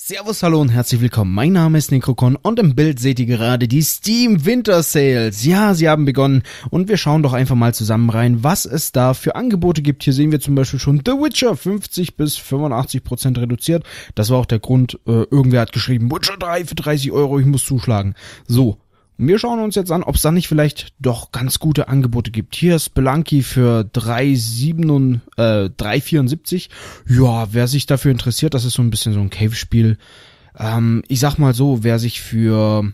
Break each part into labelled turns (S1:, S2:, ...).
S1: Servus, hallo und herzlich willkommen. Mein Name ist Necrocon und im Bild seht ihr gerade die Steam Winter Sales. Ja, sie haben begonnen und wir schauen doch einfach mal zusammen rein, was es da für Angebote gibt. Hier sehen wir zum Beispiel schon The Witcher 50 bis 85 Prozent reduziert. Das war auch der Grund, äh, irgendwer hat geschrieben, Witcher 3 für 30 Euro, ich muss zuschlagen. So, wir schauen uns jetzt an, ob es da nicht vielleicht doch ganz gute Angebote gibt. Hier ist Belanki für 3,74. Äh, ja, wer sich dafür interessiert, das ist so ein bisschen so ein Cave-Spiel. Ähm, ich sag mal so, wer sich für,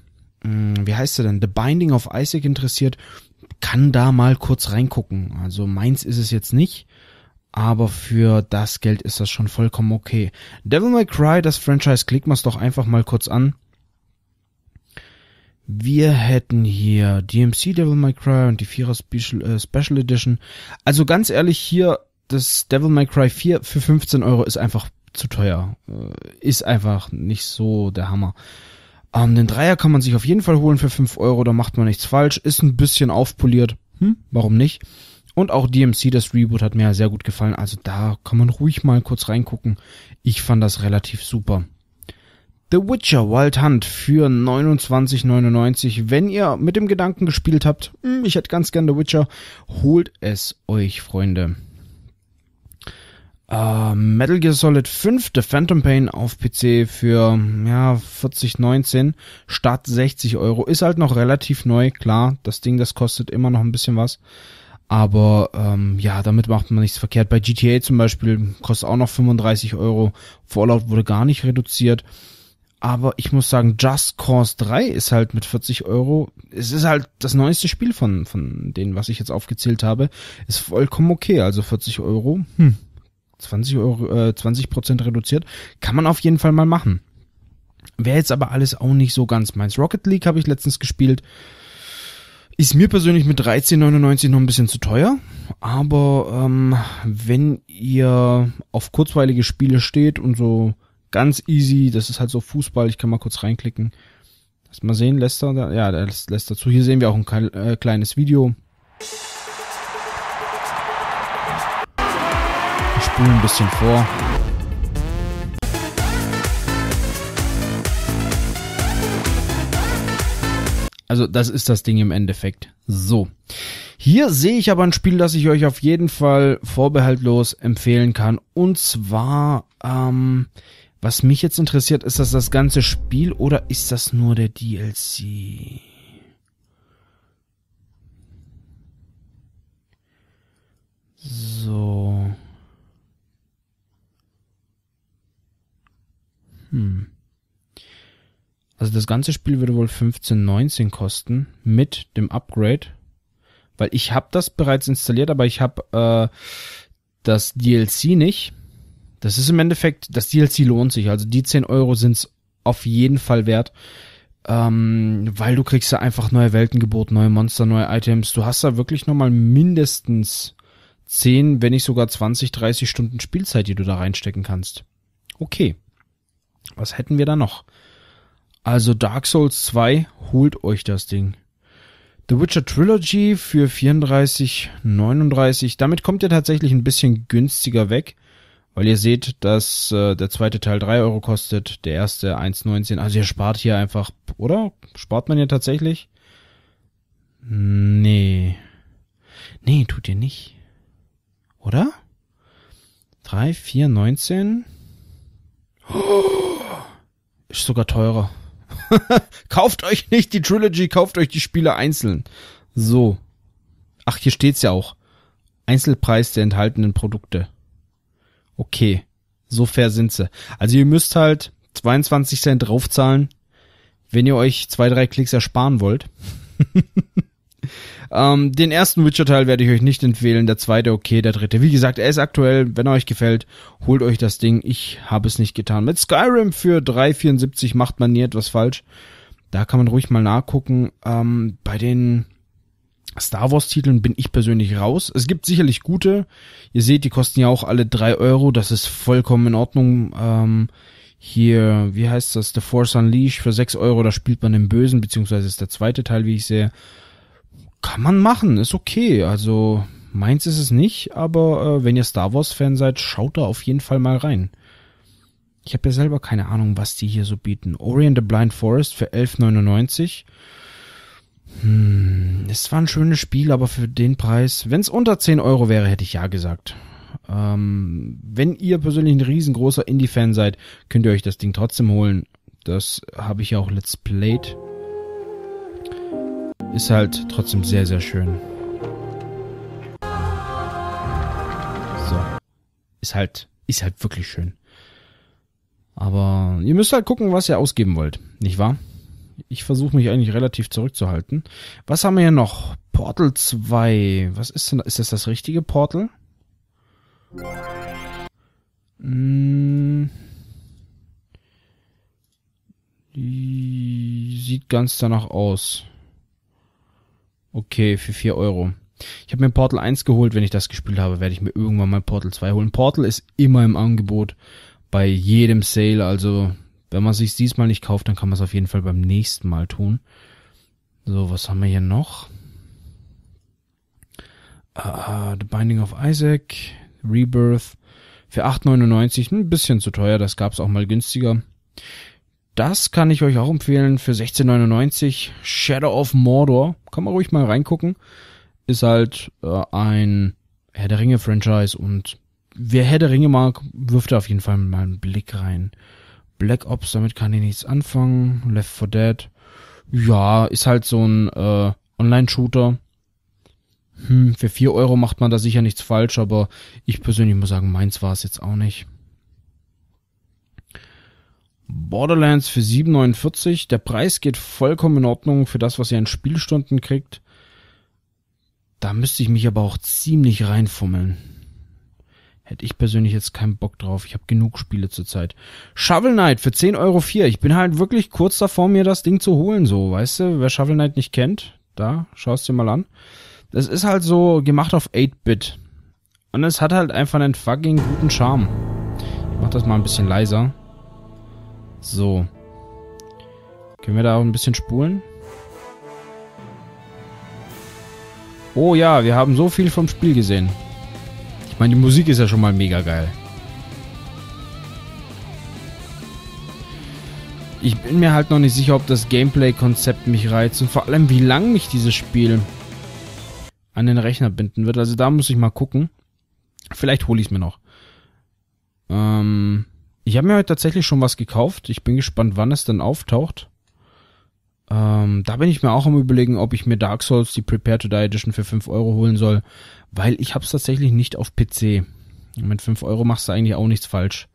S1: mh, hm, wie heißt er denn, The Binding of Isaac interessiert, kann da mal kurz reingucken. Also meins ist es jetzt nicht aber für das Geld ist das schon vollkommen okay. Devil May Cry, das Franchise, klickt man es doch einfach mal kurz an. Wir hätten hier DMC Devil May Cry und die Vierer Special, äh, Special Edition. Also ganz ehrlich, hier das Devil May Cry 4 für 15 Euro ist einfach zu teuer. Äh, ist einfach nicht so der Hammer. Ähm, den Dreier kann man sich auf jeden Fall holen für 5 Euro, da macht man nichts falsch. Ist ein bisschen aufpoliert. Hm, warum nicht? Und auch DMC, das Reboot, hat mir ja sehr gut gefallen. Also da kann man ruhig mal kurz reingucken. Ich fand das relativ super. The Witcher Wild Hunt für 29,99. Wenn ihr mit dem Gedanken gespielt habt, hm, ich hätte ganz gern The Witcher, holt es euch, Freunde. Uh, Metal Gear Solid 5, The Phantom Pain auf PC für ja, 40,19 statt 60 Euro. Ist halt noch relativ neu, klar. Das Ding, das kostet immer noch ein bisschen was. Aber ähm, ja, damit macht man nichts verkehrt. Bei GTA zum Beispiel kostet auch noch 35 Euro. Fallout wurde gar nicht reduziert. Aber ich muss sagen, Just Cause 3 ist halt mit 40 Euro, es ist halt das neueste Spiel von, von denen, was ich jetzt aufgezählt habe, ist vollkommen okay. Also 40 Euro, hm, 20 Euro, äh, 20 Prozent reduziert, kann man auf jeden Fall mal machen. Wäre jetzt aber alles auch nicht so ganz meins. Rocket League habe ich letztens gespielt. Ist mir persönlich mit 13,99 noch ein bisschen zu teuer. Aber ähm, wenn ihr auf kurzweilige Spiele steht und so Ganz easy, das ist halt so Fußball, ich kann mal kurz reinklicken. Lass mal sehen, Lester, da, ja, das lässt dazu. Hier sehen wir auch ein äh, kleines Video. Ich spule ein bisschen vor. Also das ist das Ding im Endeffekt. So. Hier sehe ich aber ein Spiel, das ich euch auf jeden Fall vorbehaltlos empfehlen kann. Und zwar ähm, was mich jetzt interessiert, ist das das ganze Spiel oder ist das nur der DLC? So. Hm. Also das ganze Spiel würde wohl 15,19 kosten mit dem Upgrade, weil ich habe das bereits installiert, aber ich habe äh, das DLC nicht das ist im Endeffekt, das DLC lohnt sich. Also die 10 Euro sind's auf jeden Fall wert. Ähm, weil du kriegst ja einfach neue Welten geboten, neue Monster, neue Items. Du hast da wirklich nochmal mindestens 10, wenn nicht sogar 20, 30 Stunden Spielzeit, die du da reinstecken kannst. Okay. Was hätten wir da noch? Also Dark Souls 2, holt euch das Ding. The Witcher Trilogy für 34, 39. Damit kommt ihr tatsächlich ein bisschen günstiger weg. Weil ihr seht, dass äh, der zweite Teil drei Euro kostet, der erste 1,19. Also ihr spart hier einfach, oder? Spart man hier tatsächlich? Nee. Nee, tut ihr nicht. Oder? Drei, vier, neunzehn. Ist sogar teurer. kauft euch nicht die Trilogy, kauft euch die Spiele einzeln. So. Ach, hier steht's ja auch. Einzelpreis der enthaltenen Produkte okay, so fair sind sie. Also ihr müsst halt 22 Cent draufzahlen, wenn ihr euch zwei, drei Klicks ersparen wollt. ähm, den ersten Witcher-Teil werde ich euch nicht empfehlen, der zweite okay, der dritte. Wie gesagt, er ist aktuell, wenn er euch gefällt, holt euch das Ding. Ich habe es nicht getan. Mit Skyrim für 3,74 macht man nie etwas falsch. Da kann man ruhig mal nachgucken. Ähm, bei den Star Wars-Titeln bin ich persönlich raus. Es gibt sicherlich gute. Ihr seht, die kosten ja auch alle drei Euro. Das ist vollkommen in Ordnung. Ähm, hier, wie heißt das? The Force Unleashed für sechs Euro. Da spielt man den Bösen, beziehungsweise ist der zweite Teil, wie ich sehe. Kann man machen, ist okay. Also meins ist es nicht, aber äh, wenn ihr Star Wars-Fan seid, schaut da auf jeden Fall mal rein. Ich habe ja selber keine Ahnung, was die hier so bieten. Orient the Blind Forest für 11,99 hm, es war ein schönes Spiel, aber für den Preis, wenn es unter 10 Euro wäre, hätte ich ja gesagt. Ähm, wenn ihr persönlich ein riesengroßer Indie-Fan seid, könnt ihr euch das Ding trotzdem holen. Das habe ich ja auch Let's Played. Ist halt trotzdem sehr, sehr schön. So. Ist halt, ist halt wirklich schön. Aber ihr müsst halt gucken, was ihr ausgeben wollt, nicht wahr? Ich versuche mich eigentlich relativ zurückzuhalten. Was haben wir hier noch? Portal 2. Was ist denn? Ist das das richtige Portal? Hm. Die sieht ganz danach aus. Okay, für 4 Euro. Ich habe mir Portal 1 geholt. Wenn ich das gespielt habe, werde ich mir irgendwann mal Portal 2 holen. Portal ist immer im Angebot bei jedem Sale, also wenn man es sich diesmal nicht kauft, dann kann man es auf jeden Fall beim nächsten Mal tun. So, was haben wir hier noch? Uh, The Binding of Isaac, Rebirth. Für 8,99 ein bisschen zu teuer, das gab es auch mal günstiger. Das kann ich euch auch empfehlen für 16,99 Shadow of Mordor. Kann man ruhig mal reingucken. Ist halt äh, ein Herr der Ringe Franchise und wer Herr der Ringe mag, wirft da auf jeden Fall mal einen Blick rein. Black Ops, damit kann ich nichts anfangen. Left 4 Dead. Ja, ist halt so ein äh, Online-Shooter. Hm, für 4 Euro macht man da sicher nichts falsch, aber ich persönlich muss sagen, meins war es jetzt auch nicht. Borderlands für 7,49. Der Preis geht vollkommen in Ordnung für das, was ihr in Spielstunden kriegt. Da müsste ich mich aber auch ziemlich reinfummeln. Hätte ich persönlich jetzt keinen Bock drauf. Ich habe genug Spiele zurzeit. Shovel Knight für 10,04 Euro. Ich bin halt wirklich kurz davor, mir das Ding zu holen, so, weißt du? Wer Shovel Knight nicht kennt, da, schaust dir mal an. Das ist halt so gemacht auf 8-Bit. Und es hat halt einfach einen fucking guten Charme. Ich mach das mal ein bisschen leiser. So. Können wir da auch ein bisschen spulen? Oh ja, wir haben so viel vom Spiel gesehen. Ich meine, die Musik ist ja schon mal mega geil. Ich bin mir halt noch nicht sicher, ob das Gameplay-Konzept mich reizt und vor allem, wie lang mich dieses Spiel an den Rechner binden wird. Also da muss ich mal gucken. Vielleicht hole ich es mir noch. Ähm, ich habe mir heute tatsächlich schon was gekauft. Ich bin gespannt, wann es dann auftaucht. Ähm, da bin ich mir auch am überlegen, ob ich mir Dark Souls, die Prepare to Die Edition für 5 Euro holen soll, weil ich hab's tatsächlich nicht auf PC. Mit 5 Euro machst du eigentlich auch nichts falsch.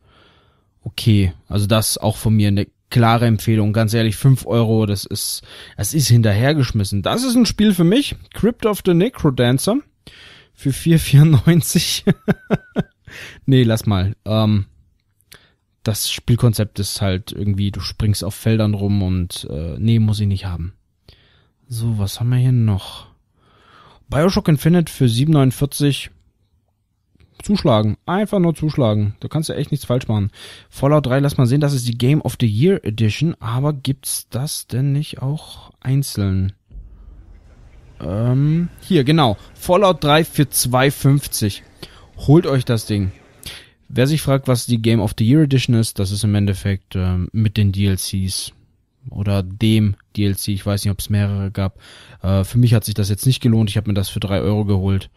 S1: Okay, also das auch von mir eine klare Empfehlung. Ganz ehrlich, 5 Euro, das ist, das ist hinterhergeschmissen. Das ist ein Spiel für mich. Crypt of the Necrodancer für 4,94. nee, lass mal. Ähm, das Spielkonzept ist halt irgendwie, du springst auf Feldern rum und äh, nee, muss ich nicht haben. So, was haben wir hier noch? Bioshock Infinite für 7,49 zuschlagen. Einfach nur zuschlagen. Da kannst du echt nichts falsch machen. Fallout 3, lass mal sehen, das ist die Game of the Year Edition, aber gibt's das denn nicht auch einzeln? Ähm, hier, genau. Fallout 3 für 2,50. Holt euch das Ding. Wer sich fragt, was die Game of the Year Edition ist, das ist im Endeffekt ähm, mit den DLCs oder dem DLC, ich weiß nicht, ob es mehrere gab. Äh, für mich hat sich das jetzt nicht gelohnt, ich habe mir das für drei Euro geholt.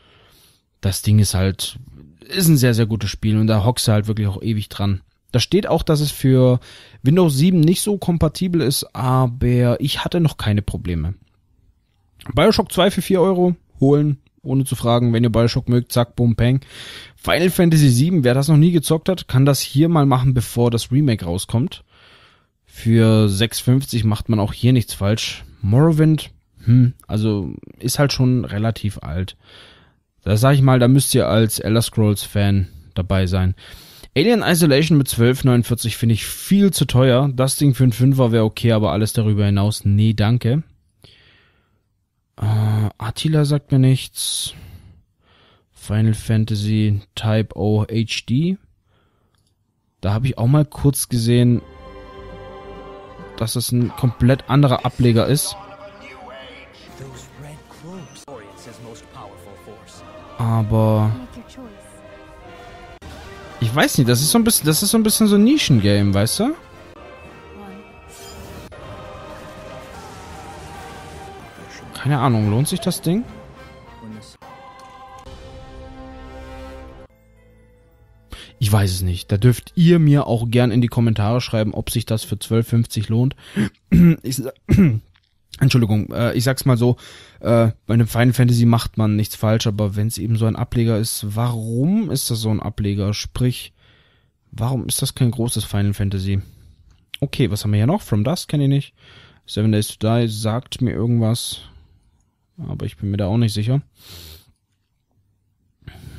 S1: Das Ding ist halt, ist ein sehr, sehr gutes Spiel und da hockst du halt wirklich auch ewig dran. Da steht auch, dass es für Windows 7 nicht so kompatibel ist, aber ich hatte noch keine Probleme. Bioshock 2 für 4 Euro holen, ohne zu fragen, wenn ihr Bioshock mögt, zack, boom, peng. Final Fantasy VII, wer das noch nie gezockt hat, kann das hier mal machen, bevor das Remake rauskommt. Für 6,50 macht man auch hier nichts falsch. Morrowind, hm, also ist halt schon relativ alt. Da sag ich mal, da müsst ihr als Elder Scrolls Fan dabei sein. Alien Isolation mit 12,49 finde ich viel zu teuer. Das Ding für einen Fünfer wäre okay, aber alles darüber hinaus, nee, danke. Äh, Attila sagt mir nichts. Final Fantasy Type O HD. Da habe ich auch mal kurz gesehen, dass das ein komplett anderer Ableger ist. Aber ich weiß nicht, das ist so ein bisschen, das ist so ein bisschen so ein Nischengame, weißt du? Keine Ahnung, lohnt sich das Ding? Ich weiß es nicht. Da dürft ihr mir auch gern in die Kommentare schreiben, ob sich das für 12,50 lohnt. Ich, Entschuldigung, äh, ich sag's mal so, äh, bei einem Final Fantasy macht man nichts falsch, aber wenn es eben so ein Ableger ist, warum ist das so ein Ableger? Sprich, warum ist das kein großes Final Fantasy? Okay, was haben wir hier noch? From Dust kenne ich nicht. Seven Days to Die sagt mir irgendwas aber ich bin mir da auch nicht sicher.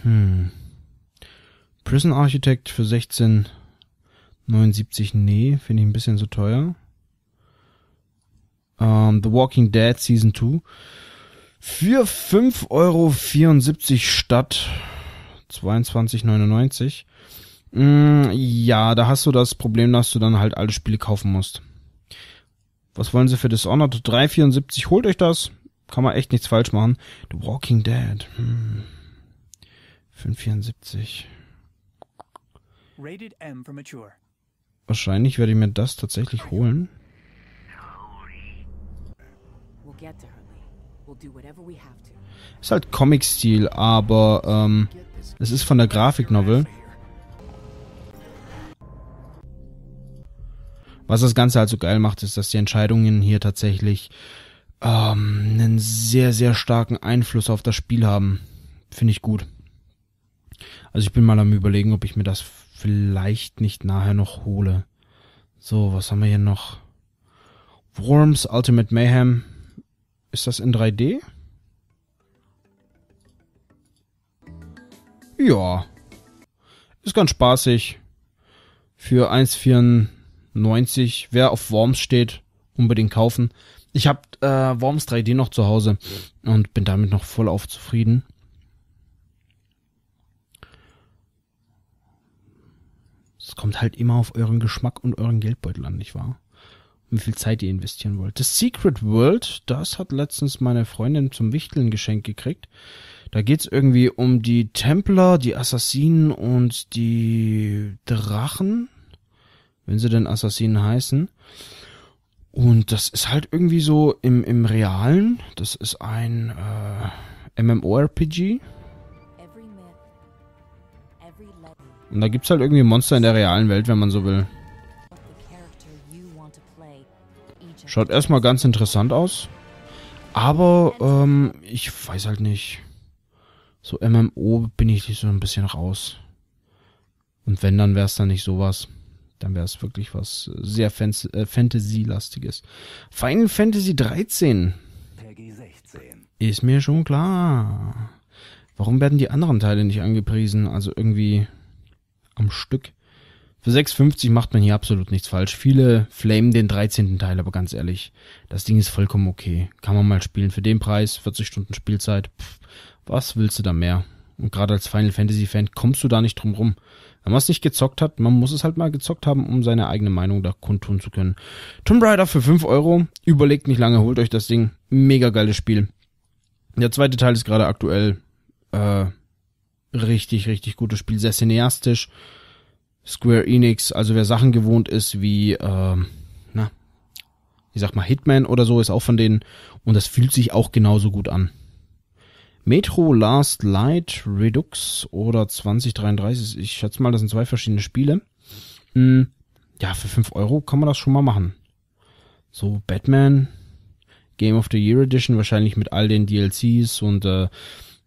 S1: Hm. Prison Architect für 16,79, nee, finde ich ein bisschen zu teuer. Um, ähm, The Walking Dead Season 2 für 5,74 Euro statt 22,99. Mm, hm, ja, da hast du das Problem, dass du dann halt alle Spiele kaufen musst. Was wollen sie für Dishonored? 3,74, holt euch das. Kann man echt nichts falsch machen. The Walking Dead. Hm. 574. Wahrscheinlich werde ich mir das tatsächlich holen. Ist halt Comic-Stil, aber ähm, es ist von der Grafik-Novel. Was das Ganze halt so geil macht, ist, dass die Entscheidungen hier tatsächlich ähm, einen sehr, sehr starken Einfluss auf das Spiel haben. Finde ich gut. Also ich bin mal am überlegen, ob ich mir das vielleicht nicht nachher noch hole. So, was haben wir hier noch? Worms Ultimate Mayhem. Ist das in 3D? Ja. Ist ganz spaßig. Für 1,94. Wer auf Worms steht, unbedingt kaufen. Ich habe äh, Worms 3D noch zu Hause und bin damit noch voll aufzufrieden. Es kommt halt immer auf euren Geschmack und euren Geldbeutel an, nicht wahr? Und wie viel Zeit ihr investieren wollt. Das Secret World, das hat letztens meine Freundin zum Wichteln geschenkt gekriegt. Da geht's irgendwie um die Templer, die Assassinen und die Drachen. Wenn sie denn Assassinen heißen. Und das ist halt irgendwie so im, im Realen. Das ist ein äh, MMORPG. Und da gibt es halt irgendwie Monster in der realen Welt, wenn man so will. Schaut erstmal ganz interessant aus. Aber ähm, ich weiß halt nicht. So MMO bin ich so ein bisschen raus. Und wenn, dann wäre es dann nicht sowas dann wäre es wirklich was sehr Fans äh, Fantasy-lastiges. Final Fantasy 13. Ist mir schon klar. Warum werden die anderen Teile nicht angepriesen? Also irgendwie am Stück. Für 6,50 macht man hier absolut nichts falsch. Viele flamen den 13. Teil, aber ganz ehrlich, das Ding ist vollkommen okay. Kann man mal spielen. Für den Preis, 40 Stunden Spielzeit, pff, was willst du da mehr? Und gerade als Final Fantasy Fan kommst du da nicht drum rum. Wenn man es nicht gezockt hat, man muss es halt mal gezockt haben, um seine eigene Meinung da kundtun zu können. Tomb Raider für 5 Euro. Überlegt nicht lange, holt euch das Ding. Mega geiles Spiel. Der zweite Teil ist gerade aktuell äh, richtig, richtig gutes Spiel. Sehr cineastisch. Square Enix, also wer Sachen gewohnt ist wie, äh, na, ich sag mal Hitman oder so, ist auch von denen. Und das fühlt sich auch genauso gut an. Metro Last Light Redux oder 2033. Ich schätze mal, das sind zwei verschiedene Spiele. Hm, ja, für fünf Euro kann man das schon mal machen. So, Batman, Game of the Year Edition, wahrscheinlich mit all den DLCs und äh,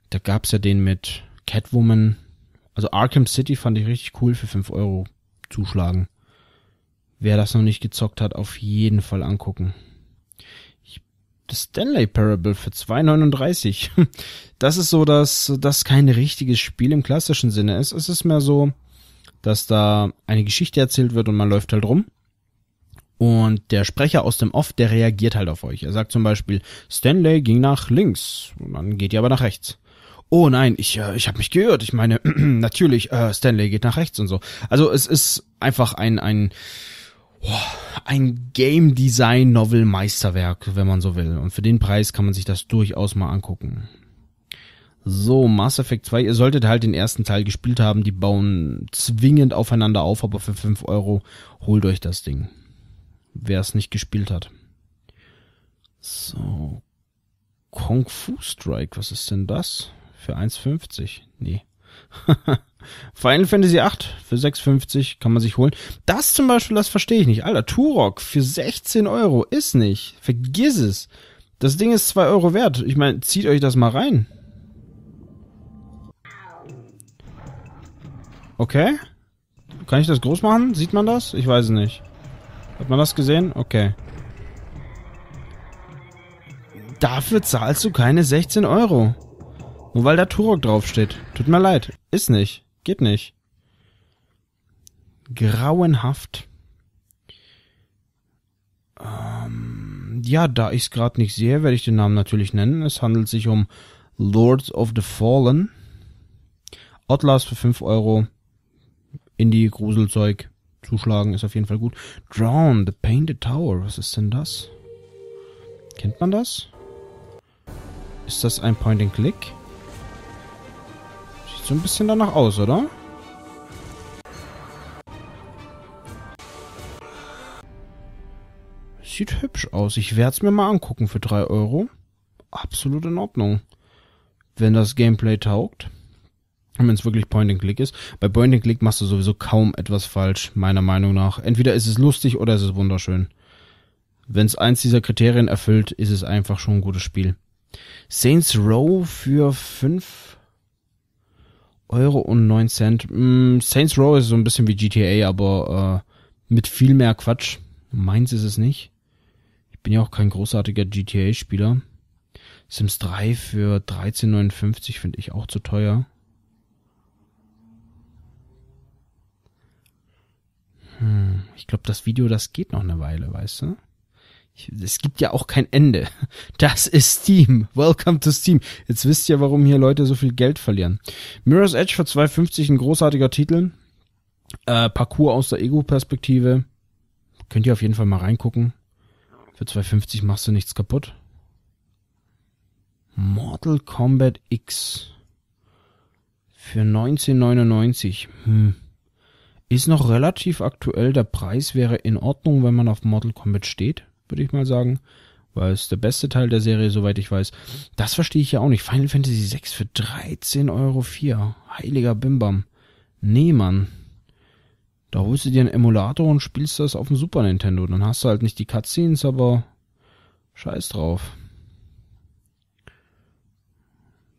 S1: da gab's ja den mit Catwoman. Also Arkham City fand ich richtig cool für fünf Euro zuschlagen. Wer das noch nicht gezockt hat, auf jeden Fall angucken. The Stanley Parable für 2,39. Das ist so, dass das kein richtiges Spiel im klassischen Sinne ist. Es ist mehr so, dass da eine Geschichte erzählt wird und man läuft halt rum. Und der Sprecher aus dem Off, der reagiert halt auf euch. Er sagt zum Beispiel, Stanley ging nach links und dann geht ihr aber nach rechts. Oh nein, ich, äh, ich habe mich geirrt. Ich meine, natürlich, äh, Stanley geht nach rechts und so. Also es ist einfach ein, ein Boah, ein Game Design Novel Meisterwerk, wenn man so will. Und für den Preis kann man sich das durchaus mal angucken. So, Mass Effect 2, ihr solltet halt den ersten Teil gespielt haben, die bauen zwingend aufeinander auf, aber für 5 Euro holt euch das Ding. Wer es nicht gespielt hat. So, Kung Fu Strike, was ist denn das? Für 1,50? Nee. Final Fantasy 8 für 6,50 kann man sich holen. Das zum Beispiel, das verstehe ich nicht. Alter, Turok für 16 Euro ist nicht. Vergiss es. Das Ding ist 2 Euro wert. Ich meine, zieht euch das mal rein. Okay. Kann ich das groß machen? Sieht man das? Ich weiß es nicht. Hat man das gesehen? Okay. Dafür zahlst du keine 16 Euro. Nur weil da Turok draufsteht. Tut mir leid. Ist nicht. Geht nicht. Grauenhaft. Ähm, ja, da ich es gerade nicht sehe, werde ich den Namen natürlich nennen. Es handelt sich um Lords of the Fallen. Outlast für 5 Euro. Indie, Gruselzeug. Zuschlagen ist auf jeden Fall gut. Drown, The Painted Tower. Was ist denn das? Kennt man das? Ist das ein Point-and-Click? so ein bisschen danach aus, oder? Sieht hübsch aus. Ich werde es mir mal angucken für 3 Euro. Absolut in Ordnung. Wenn das Gameplay taugt. Wenn es wirklich Point-and-Click ist. Bei Point-and-Click machst du sowieso kaum etwas falsch, meiner Meinung nach. Entweder ist es lustig oder ist es ist wunderschön. Wenn es eins dieser Kriterien erfüllt, ist es einfach schon ein gutes Spiel. Saints Row für 5 Euro und 9 Cent. Hm, Saints Row ist so ein bisschen wie GTA, aber äh, mit viel mehr Quatsch. Meins ist es nicht. Ich bin ja auch kein großartiger GTA-Spieler. Sims 3 für 13,59 finde ich auch zu teuer. Hm, ich glaube, das Video, das geht noch eine Weile, weißt du? es gibt ja auch kein Ende. Das ist Steam. Welcome to Steam. Jetzt wisst ihr, warum hier Leute so viel Geld verlieren. Mirror's Edge für 2,50 ein großartiger Titel. Äh, Parcours aus der Ego-Perspektive. Könnt ihr auf jeden Fall mal reingucken. Für 2,50 machst du nichts kaputt. Mortal Kombat X. Für 1999. Hm. Ist noch relativ aktuell. Der Preis wäre in Ordnung, wenn man auf Mortal Kombat steht würde ich mal sagen. Weil es der beste Teil der Serie, soweit ich weiß. Das verstehe ich ja auch nicht. Final Fantasy VI für 13,04 Euro. Heiliger Bimbam. Nee, Mann. Da holst du dir einen Emulator und spielst das auf dem Super Nintendo. Dann hast du halt nicht die Cutscenes, aber scheiß drauf.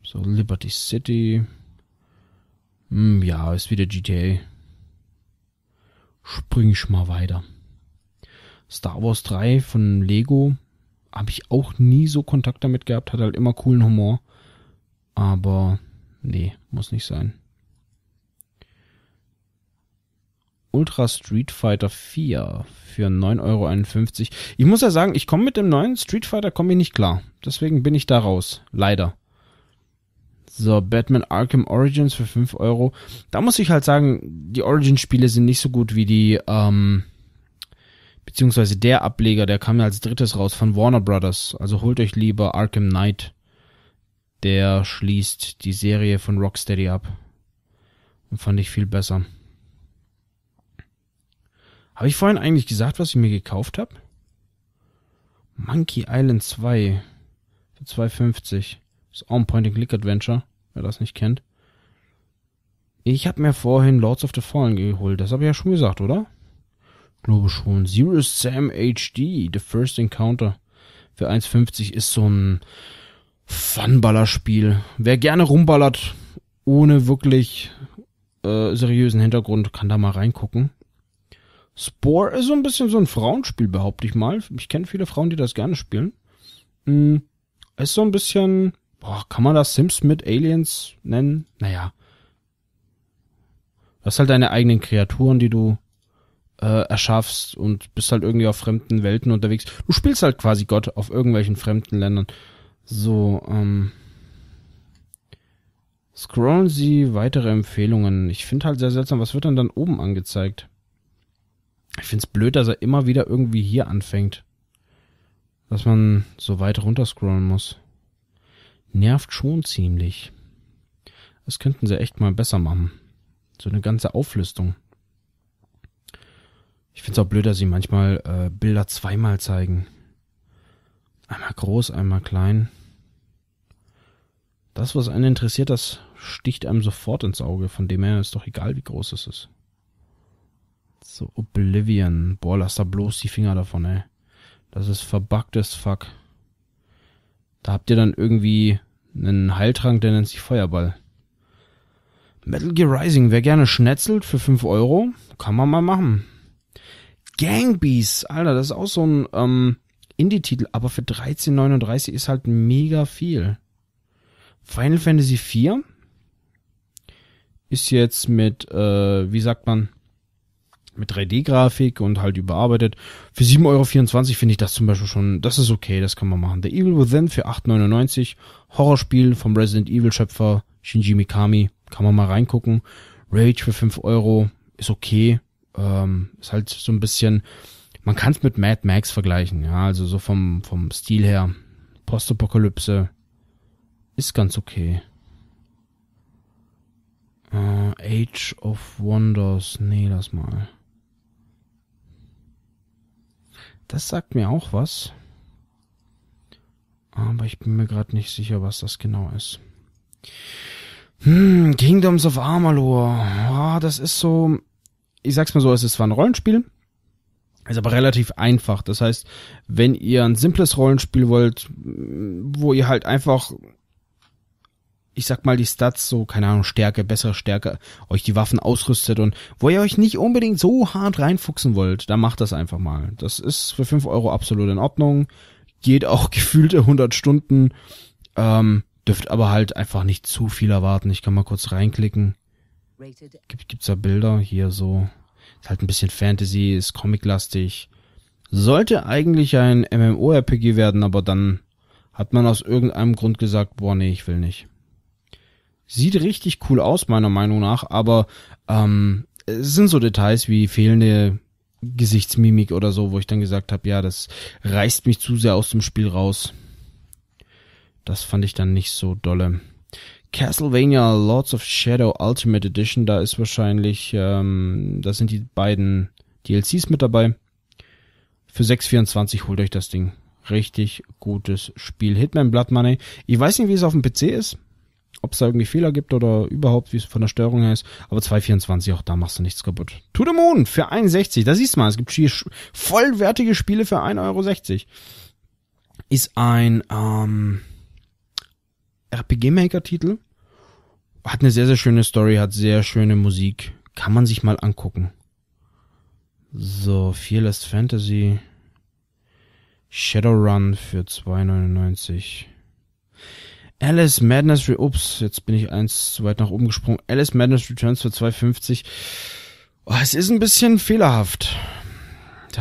S1: So, Liberty City. Hm, ja, ist wieder GTA. Spring ich mal weiter. Star Wars 3 von Lego habe ich auch nie so Kontakt damit gehabt, hat halt immer coolen Humor. Aber nee, muss nicht sein. Ultra Street Fighter 4 für 9,51 Euro. Ich muss ja sagen, ich komme mit dem neuen Street Fighter komme ich nicht klar. Deswegen bin ich da raus. Leider. So, Batman Arkham Origins für 5 Euro. Da muss ich halt sagen, die origins spiele sind nicht so gut wie die ähm, beziehungsweise der Ableger, der kam ja als drittes raus von Warner Brothers. Also holt euch lieber Arkham Knight. Der schließt die Serie von Rocksteady ab. Und fand ich viel besser. Habe ich vorhin eigentlich gesagt, was ich mir gekauft habe? Monkey Island 2 für 2,50. Ist auch ein Point-and-Click-Adventure, wer das nicht kennt. Ich habe mir vorhin Lords of the Fallen geholt. Das habe ich ja schon gesagt, oder? Glaube schon. Serious Sam HD, The First Encounter. Für 1,50 ist so ein Funballerspiel. Wer gerne rumballert, ohne wirklich äh, seriösen Hintergrund, kann da mal reingucken. Spore ist so ein bisschen so ein Frauenspiel, behaupte ich mal. Ich kenne viele Frauen, die das gerne spielen. Hm, ist so ein bisschen, boah, kann man das Sims mit Aliens nennen? Naja. Das ist halt deine eigenen Kreaturen, die du äh, erschaffst und bist halt irgendwie auf fremden Welten unterwegs. Du spielst halt quasi Gott auf irgendwelchen fremden Ländern. So, ähm. Scrollen Sie weitere Empfehlungen. Ich finde halt sehr seltsam, was wird denn dann oben angezeigt? Ich finde es blöd, dass er immer wieder irgendwie hier anfängt. Dass man so weit runterscrollen muss. Nervt schon ziemlich. Das könnten sie echt mal besser machen. So eine ganze Auflistung. Ich finde es auch blöd, dass sie manchmal äh, Bilder zweimal zeigen. Einmal groß, einmal klein. Das, was einen interessiert, das sticht einem sofort ins Auge. Von dem her ist doch egal, wie groß es ist. So, Oblivion. Boah, lass da bloß die Finger davon, ey. Das ist verbuggtes Fuck. Da habt ihr dann irgendwie einen Heiltrank, der nennt sich Feuerball. Metal Gear Rising, wer gerne schnetzelt für 5 Euro, kann man mal machen. Gangbees, Alter, das ist auch so ein ähm, Indie-Titel, aber für 13,39 ist halt mega viel. Final Fantasy IV ist jetzt mit, äh, wie sagt man, mit 3D-Grafik und halt überarbeitet. Für 7,24 Euro finde ich das zum Beispiel schon, das ist okay, das kann man machen. The Evil Within für 8,99 Horrorspiel vom Resident Evil-Schöpfer Shinji Mikami, kann man mal reingucken. Rage für 5 Euro ist okay. Ähm, ist halt so ein bisschen, man kann es mit Mad Max vergleichen, ja, also so vom, vom Stil her. Postapokalypse ist ganz okay. Uh, Age of Wonders, nee, lass mal. Das sagt mir auch was. Aber ich bin mir gerade nicht sicher, was das genau ist. Hm, Kingdoms of Amalur. Ah, das ist so ich sag's mal so, es ist zwar ein Rollenspiel, ist aber relativ einfach. Das heißt, wenn ihr ein simples Rollenspiel wollt, wo ihr halt einfach, ich sag mal, die Stats, so, keine Ahnung, Stärke, bessere Stärke, euch die Waffen ausrüstet und wo ihr euch nicht unbedingt so hart reinfuchsen wollt, dann macht das einfach mal. Das ist für 5 Euro absolut in Ordnung. Geht auch gefühlte 100 Stunden. Ähm, dürft aber halt einfach nicht zu viel erwarten. Ich kann mal kurz reinklicken. Gibt, gibt's da Bilder hier so? Ist halt ein bisschen Fantasy, ist comiclastig. Sollte eigentlich ein MMORPG werden, aber dann hat man aus irgendeinem Grund gesagt, boah, nee, ich will nicht. Sieht richtig cool aus, meiner Meinung nach, aber ähm, es sind so Details wie fehlende Gesichtsmimik oder so, wo ich dann gesagt habe, ja, das reißt mich zu sehr aus dem Spiel raus. Das fand ich dann nicht so dolle. Castlevania Lords of Shadow Ultimate Edition, da ist wahrscheinlich, ähm, da sind die beiden DLCs mit dabei. Für 6,24 holt euch das Ding. Richtig gutes Spiel. Hitman Blood Money. Ich weiß nicht, wie es auf dem PC ist. Ob es da irgendwie Fehler gibt oder überhaupt, wie es von der Steuerung her ist. Aber 2,24, auch da machst du nichts kaputt. To the Moon für 61. Da siehst du mal, es gibt hier vollwertige Spiele für 1,60 Euro. Ist ein, ähm, RPG Maker Titel. Hat eine sehr, sehr schöne Story, hat sehr schöne Musik. Kann man sich mal angucken. So, Fearless Fantasy. Shadowrun für 2,99. Alice Madness, Re ups, jetzt bin ich eins zu weit nach oben gesprungen. Alice Madness Returns für 2,50. Oh, es ist ein bisschen fehlerhaft.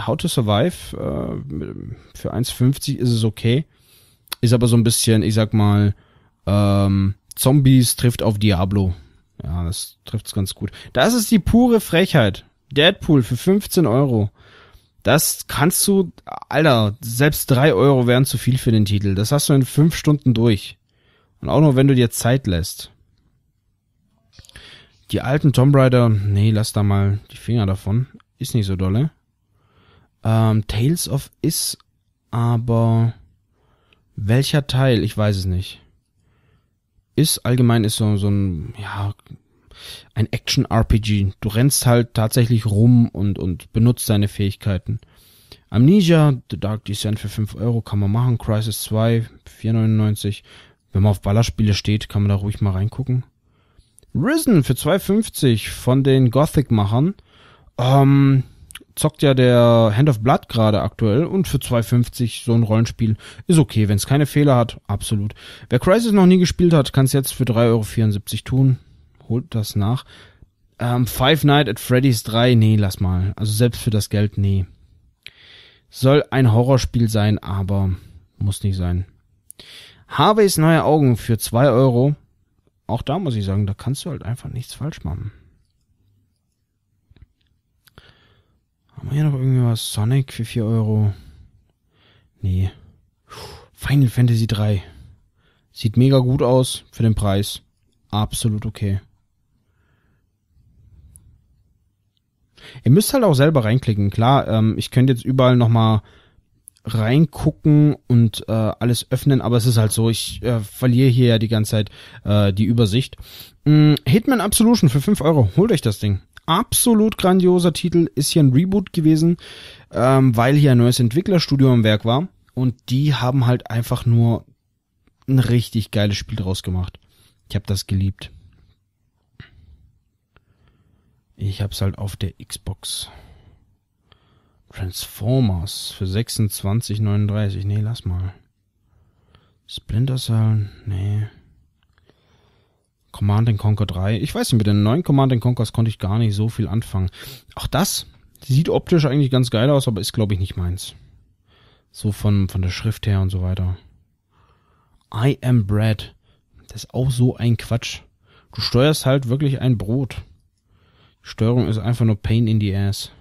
S1: How to Survive äh, für 1,50 ist es okay. Ist aber so ein bisschen, ich sag mal, ähm, Zombies trifft auf Diablo. Ja, das trifft's ganz gut. Das ist die pure Frechheit. Deadpool für 15 Euro. Das kannst du, Alter, selbst 3 Euro wären zu viel für den Titel. Das hast du in 5 Stunden durch. Und auch nur, wenn du dir Zeit lässt. Die alten Tomb Raider, nee, lass da mal die Finger davon. Ist nicht so dolle. Ne? Ähm, Tales of Is, aber welcher Teil? Ich weiß es nicht ist. Allgemein ist so, so ein, ja, ein Action-RPG. Du rennst halt tatsächlich rum und, und benutzt deine Fähigkeiten. Amnesia, The Dark Descent für 5 Euro kann man machen. Crisis 2, 4,99. Wenn man auf Ballerspiele steht, kann man da ruhig mal reingucken. Risen für 2,50 von den Gothic-Machern. Ähm, zockt ja der Hand of Blood gerade aktuell und für 2,50 so ein Rollenspiel ist okay, wenn es keine Fehler hat, absolut. Wer Crisis noch nie gespielt hat, kann es jetzt für 3,74 Euro tun. Holt das nach. Ähm, Five Night at Freddy's 3, nee, lass mal. Also selbst für das Geld, nee. Soll ein Horrorspiel sein, aber muss nicht sein. Harveys neue Augen für 2 Euro. Auch da muss ich sagen, da kannst du halt einfach nichts falsch machen. Haben wir hier noch irgendwie was? Sonic für 4 Euro? Nee. Final Fantasy 3. Sieht mega gut aus für den Preis. Absolut okay. Ihr müsst halt auch selber reinklicken. Klar, ähm, ich könnte jetzt überall nochmal reingucken und äh, alles öffnen, aber es ist halt so, ich äh, verliere hier ja die ganze Zeit äh, die Übersicht. Hm, Hitman Absolution für 5 Euro, holt euch das Ding absolut grandioser Titel, ist hier ein Reboot gewesen, ähm, weil hier ein neues Entwicklerstudio am Werk war und die haben halt einfach nur ein richtig geiles Spiel draus gemacht. Ich habe das geliebt. Ich hab's halt auf der Xbox. Transformers für 26,39. Nee, lass mal. Splinter Cell? Nee. Command Conquer 3. Ich weiß nicht, mit den neuen Command Conquers konnte ich gar nicht so viel anfangen. Auch das sieht optisch eigentlich ganz geil aus, aber ist, glaube ich, nicht meins. So von, von der Schrift her und so weiter. I am bread. Das ist auch so ein Quatsch. Du steuerst halt wirklich ein Brot. Die Steuerung ist einfach nur Pain in the Ass.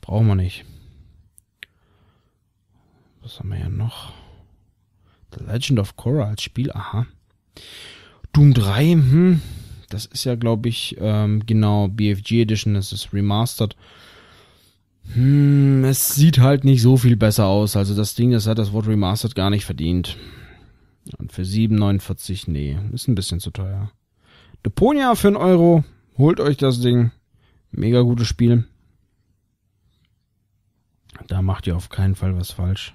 S1: Brauchen wir nicht. Was haben wir hier noch? The Legend of Korra als Spiel, aha. Doom 3, hm, das ist ja, glaube ich, ähm, genau, BFG Edition, das ist remastered. Hm, es sieht halt nicht so viel besser aus. Also das Ding, das hat das Wort Remastered gar nicht verdient. Und für 7,49, nee, ist ein bisschen zu teuer. Deponia für einen Euro, holt euch das Ding. Mega gutes Spiel. Da macht ihr auf keinen Fall was falsch.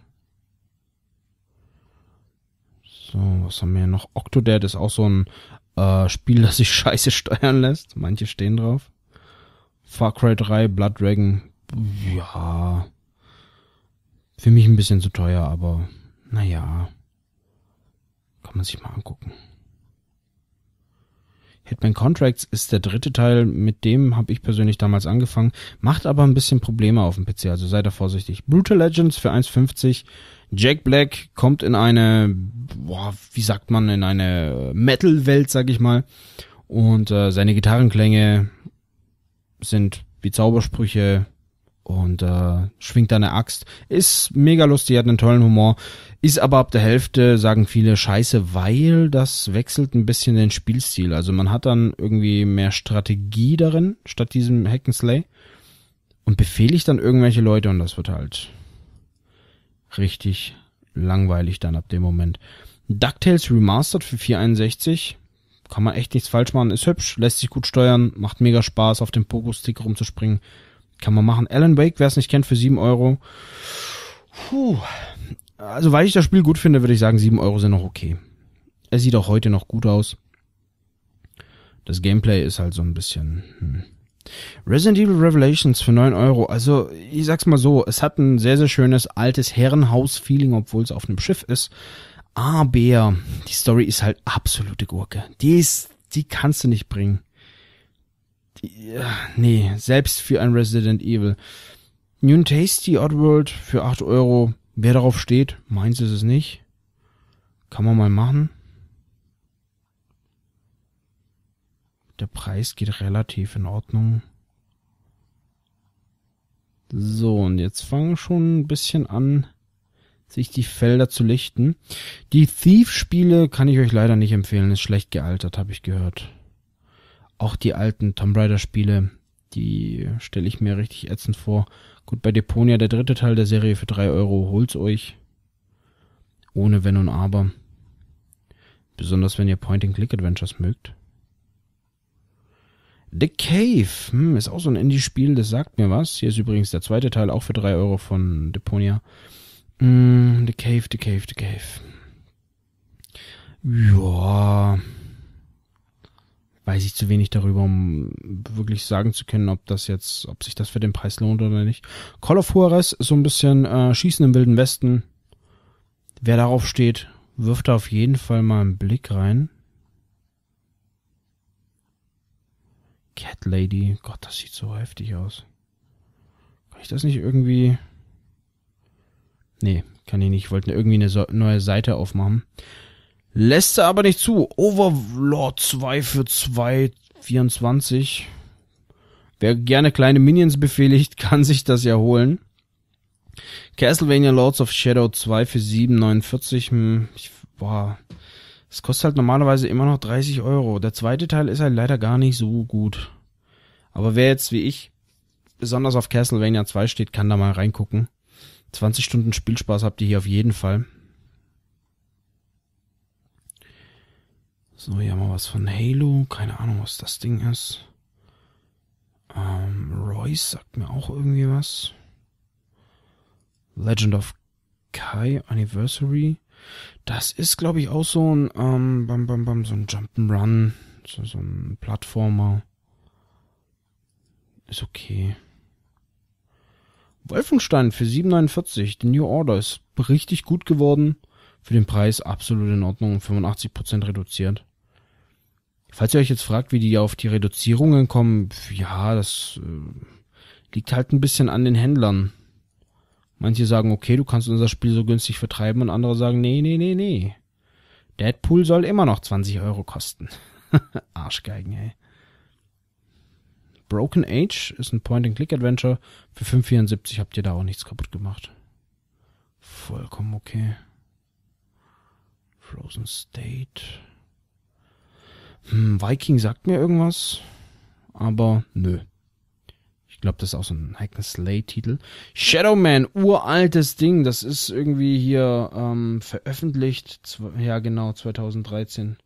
S1: So, was haben wir hier noch? Octodad ist auch so ein äh, Spiel, das sich scheiße steuern lässt. Manche stehen drauf. Far Cry 3, Blood Dragon. Ja. Für mich ein bisschen zu teuer, aber naja. Kann man sich mal angucken. Hitman Contracts ist der dritte Teil, mit dem habe ich persönlich damals angefangen, macht aber ein bisschen Probleme auf dem PC, also sei da vorsichtig. Brutal Legends für 1,50, Jack Black kommt in eine, boah, wie sagt man, in eine Metal-Welt, sag ich mal, und äh, seine Gitarrenklänge sind wie Zaubersprüche und äh, schwingt da eine Axt. Ist mega lustig, hat einen tollen Humor. Ist aber ab der Hälfte, sagen viele, scheiße, weil das wechselt ein bisschen den Spielstil. Also man hat dann irgendwie mehr Strategie darin, statt diesem Hackenslay. Und befehle ich dann irgendwelche Leute und das wird halt richtig langweilig dann ab dem Moment. DuckTales Remastered für 461. Kann man echt nichts falsch machen, ist hübsch, lässt sich gut steuern, macht mega Spaß, auf dem Pogo-Stick rumzuspringen. Kann man machen. Alan Wake, wer es nicht kennt, für 7 Euro. Puh. Also, weil ich das Spiel gut finde, würde ich sagen, 7 Euro sind noch okay. Es sieht auch heute noch gut aus. Das Gameplay ist halt so ein bisschen. Hm. Resident Evil Revelations für 9 Euro. Also, ich sag's mal so, es hat ein sehr, sehr schönes altes Herrenhaus-Feeling, obwohl es auf einem Schiff ist. Aber die Story ist halt absolute Gurke. Die ist, die kannst du nicht bringen. Äh, nee, selbst für ein Resident Evil. New Tasty Oddworld für 8 Euro. Wer darauf steht, meins ist es nicht. Kann man mal machen. Der Preis geht relativ in Ordnung. So, und jetzt fangen schon ein bisschen an, sich die Felder zu lichten. Die Thief-Spiele kann ich euch leider nicht empfehlen, ist schlecht gealtert, habe ich gehört. Auch die alten Tomb Raider-Spiele, die stelle ich mir richtig ätzend vor. Gut, bei Deponia der dritte Teil der Serie für drei Euro, holt's euch. Ohne Wenn und Aber. Besonders wenn ihr Point-and-Click-Adventures mögt. The Cave hm, ist auch so ein Indie-Spiel, das sagt mir was. Hier ist übrigens der zweite Teil, auch für drei Euro von Deponia. Hm, The Cave, The Cave, The Cave. Ja weiß ich zu wenig darüber, um wirklich sagen zu können, ob das jetzt, ob sich das für den Preis lohnt oder nicht. Call of Juarez ist so ein bisschen äh, Schießen im Wilden Westen. Wer darauf steht, wirft da auf jeden Fall mal einen Blick rein. Cat Lady. Gott, das sieht so heftig aus. Kann ich das nicht irgendwie. Nee, kann ich nicht. Ich wollte irgendwie eine neue Seite aufmachen. Lässt er aber nicht zu. Overlord 2 für 2,24. Wer gerne kleine Minions befehligt, kann sich das ja holen. Castlevania Lords of Shadow 2 für 7,49. Hm, ich, boah. Das kostet halt normalerweise immer noch 30 Euro. Der zweite Teil ist halt leider gar nicht so gut. Aber wer jetzt wie ich besonders auf Castlevania 2 steht, kann da mal reingucken. 20 Stunden Spielspaß habt ihr hier auf jeden Fall. So, hier haben wir was von Halo. Keine Ahnung, was das Ding ist. Ähm, Royce sagt mir auch irgendwie was. Legend of Kai Anniversary. Das ist, glaube ich, auch so ein ähm, bam, bam, bam, so ein Jump'n'Run. So, so ein Plattformer. Ist okay. Wolfenstein für 7,49. The New Order ist richtig gut geworden für den Preis absolut in Ordnung, 85% reduziert. Falls ihr euch jetzt fragt, wie die auf die Reduzierungen kommen, ja, das äh, liegt halt ein bisschen an den Händlern. Manche sagen, okay, du kannst unser Spiel so günstig vertreiben und andere sagen, nee, nee, nee, nee. Deadpool soll immer noch 20 Euro kosten. Arschgeigen, ey. Broken Age ist ein Point-and-Click-Adventure. Für 5,74 habt ihr da auch nichts kaputt gemacht. Vollkommen okay. Frozen State. Hm, Viking sagt mir irgendwas, aber nö. Ich glaube, das ist auch so ein Hack Slay Titel. Shadow Man, uraltes Ding, das ist irgendwie hier ähm, veröffentlicht, ja genau, 2013.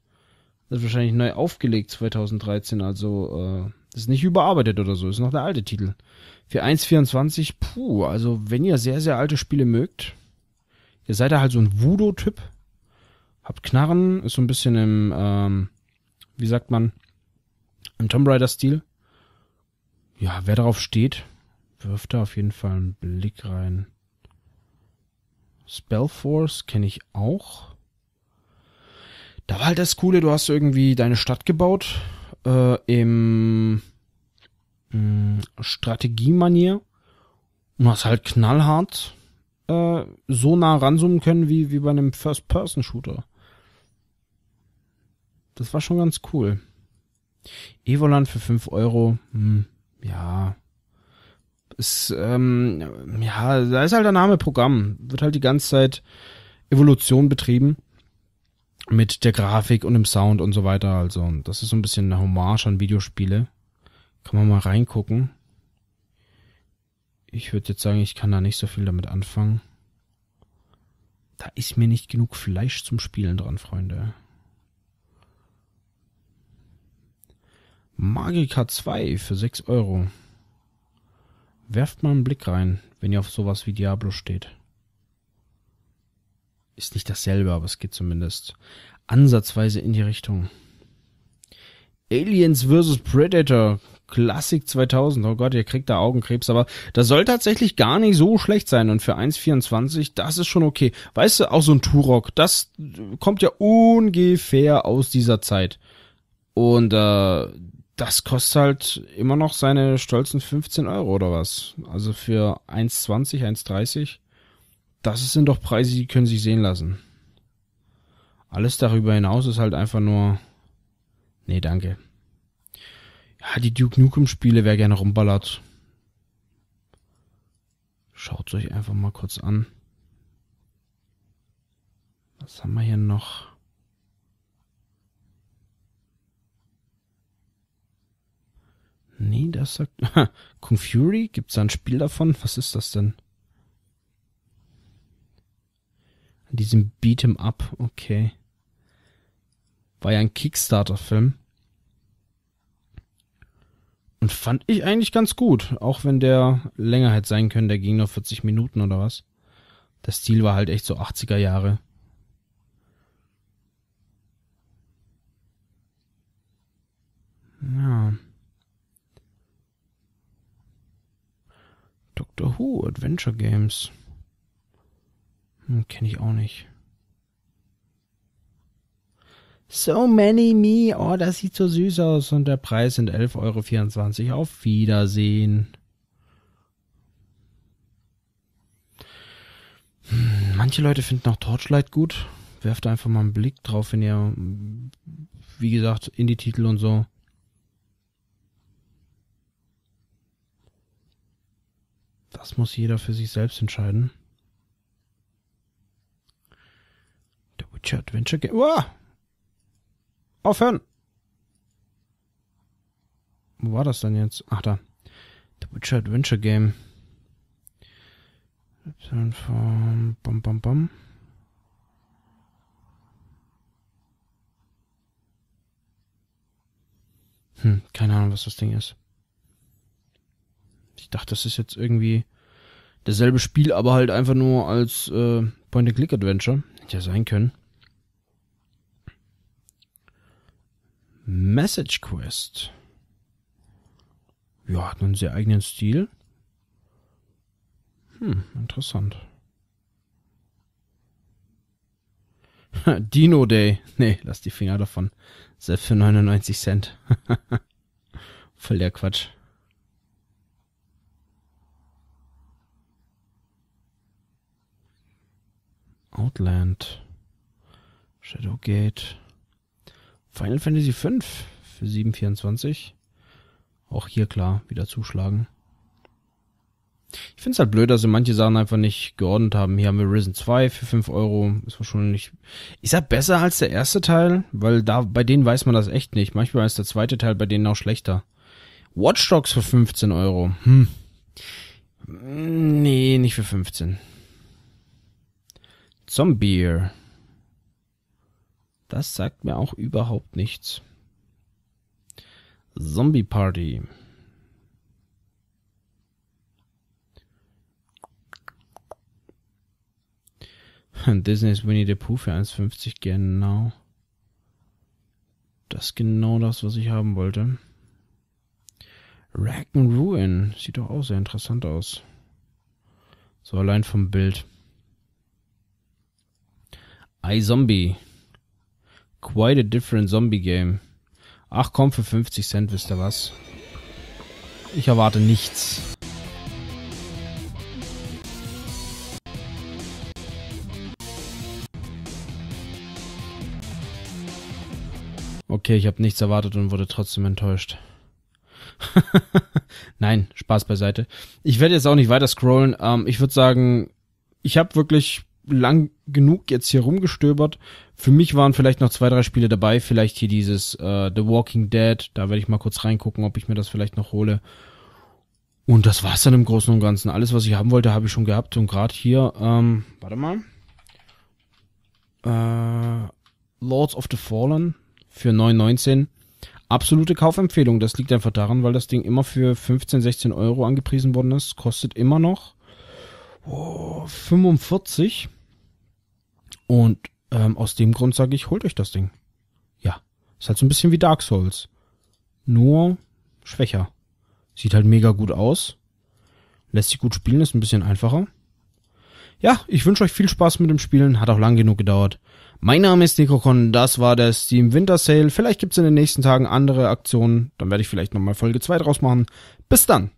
S1: Das ist wahrscheinlich neu aufgelegt 2013, also äh, das ist nicht überarbeitet oder so, ist noch der alte Titel. Für 1.24, puh, also wenn ihr sehr, sehr alte Spiele mögt, ihr seid da halt so ein Voodoo-Typ, habt Knarren, ist so ein bisschen im, ähm, wie sagt man, im Tomb Raider-Stil. Ja, wer darauf steht, wirft da auf jeden Fall einen Blick rein. Spellforce kenne ich auch. Da war halt das Coole, du hast irgendwie deine Stadt gebaut äh, im mh, hm, Strategiemanier und hast halt knallhart äh, so nah ranzoomen können wie, wie bei einem First-Person-Shooter das war schon ganz cool. Evoland für 5 Euro, hm, ja. Ist, ähm, ja, da ist halt der Name Programm. Wird halt die ganze Zeit Evolution betrieben. Mit der Grafik und dem Sound und so weiter. Also, das ist so ein bisschen eine Hommage an Videospiele. Kann man mal reingucken. Ich würde jetzt sagen, ich kann da nicht so viel damit anfangen. Da ist mir nicht genug Fleisch zum Spielen dran, Freunde. Magica 2 für 6 Euro. Werft mal einen Blick rein, wenn ihr auf sowas wie Diablo steht. Ist nicht dasselbe, aber es geht zumindest ansatzweise in die Richtung. Aliens vs. Predator, Klassik 2000. Oh Gott, ihr kriegt da Augenkrebs, aber das soll tatsächlich gar nicht so schlecht sein. Und für 1,24, das ist schon okay. Weißt du, auch so ein Turok, das kommt ja ungefähr aus dieser Zeit. Und äh, das kostet halt immer noch seine stolzen 15 Euro oder was. Also für 1,20, 1,30. Das sind doch Preise, die können sich sehen lassen. Alles darüber hinaus ist halt einfach nur, nee, danke. Ja, die Duke Nukem Spiele, wer gerne rumballert. Schaut euch einfach mal kurz an. Was haben wir hier noch? das sagt. Kung Fury? Gibt's da ein Spiel davon? Was ist das denn? An diesem Beat'em Up, okay. War ja ein Kickstarter-Film. Und fand ich eigentlich ganz gut, auch wenn der länger hätte sein können, der ging nur 40 Minuten oder was. Der Stil war halt echt so 80er Jahre. Ja. Doctor Who Adventure Games. Hm, Kenne ich auch nicht. So many me. Oh, das sieht so süß aus. Und der Preis sind 11,24 Euro. Auf Wiedersehen. Hm, manche Leute finden auch Torchlight gut. Werft einfach mal einen Blick drauf, wenn ihr, wie gesagt, in die Titel und so. Das muss jeder für sich selbst entscheiden. The Witcher Adventure Game. Uah! Aufhören! Wo war das denn jetzt? Ach da. The Witcher Adventure Game. Von Bam, bam, bam. Hm, keine Ahnung, was das Ding ist. Ich dachte, das ist jetzt irgendwie dasselbe Spiel, aber halt einfach nur als äh, Point-and-Click-Adventure. Hätte ja sein können. Message Quest. Ja, hat einen sehr eigenen Stil. Hm, interessant. Dino Day. Nee, lass die Finger davon. Selbst für 99 Cent. Voll der Quatsch. Outland, Shadowgate, Final Fantasy V für 724. Auch hier klar, wieder zuschlagen. Ich finde es halt blöd, dass sie manche Sachen einfach nicht geordnet haben. Hier haben wir Risen 2 für 5 Euro. Ist wahrscheinlich, Ist sag besser als der erste Teil, weil da, bei denen weiß man das echt nicht. Manchmal ist der zweite Teil bei denen auch schlechter. Watch Dogs für 15 Euro. Hm. Nee, nicht für 15. Zombie. Das sagt mir auch überhaupt nichts. Zombie Party. Disney's Winnie the Pooh für 1,50 genau. Das ist genau das, was ich haben wollte. Rack and Ruin. Sieht doch auch sehr interessant aus. So allein vom Bild iZombie. Quite a different Zombie Game. Ach komm, für 50 Cent wisst ihr was. Ich erwarte nichts. Okay, ich habe nichts erwartet und wurde trotzdem enttäuscht. Nein, Spaß beiseite. Ich werde jetzt auch nicht weiter scrollen. Ähm, ich würde sagen, ich habe wirklich lang genug jetzt hier rumgestöbert. Für mich waren vielleicht noch zwei, drei Spiele dabei. Vielleicht hier dieses äh, The Walking Dead. Da werde ich mal kurz reingucken, ob ich mir das vielleicht noch hole. Und das war's dann im Großen und Ganzen. Alles, was ich haben wollte, habe ich schon gehabt. Und gerade hier, ähm, warte mal. Äh, Lords of the Fallen für 9,19. Absolute Kaufempfehlung. Das liegt einfach daran, weil das Ding immer für 15, 16 Euro angepriesen worden ist. Kostet immer noch oh, 45. Und ähm, aus dem Grund sage ich, holt euch das Ding. Ja, ist halt so ein bisschen wie Dark Souls. Nur schwächer. Sieht halt mega gut aus. Lässt sich gut spielen, ist ein bisschen einfacher. Ja, ich wünsche euch viel Spaß mit dem Spielen, hat auch lang genug gedauert. Mein Name ist Nikokon, das war der Steam Winter Sale. Vielleicht gibt's in den nächsten Tagen andere Aktionen, dann werde ich vielleicht nochmal Folge 2 draus machen. Bis dann!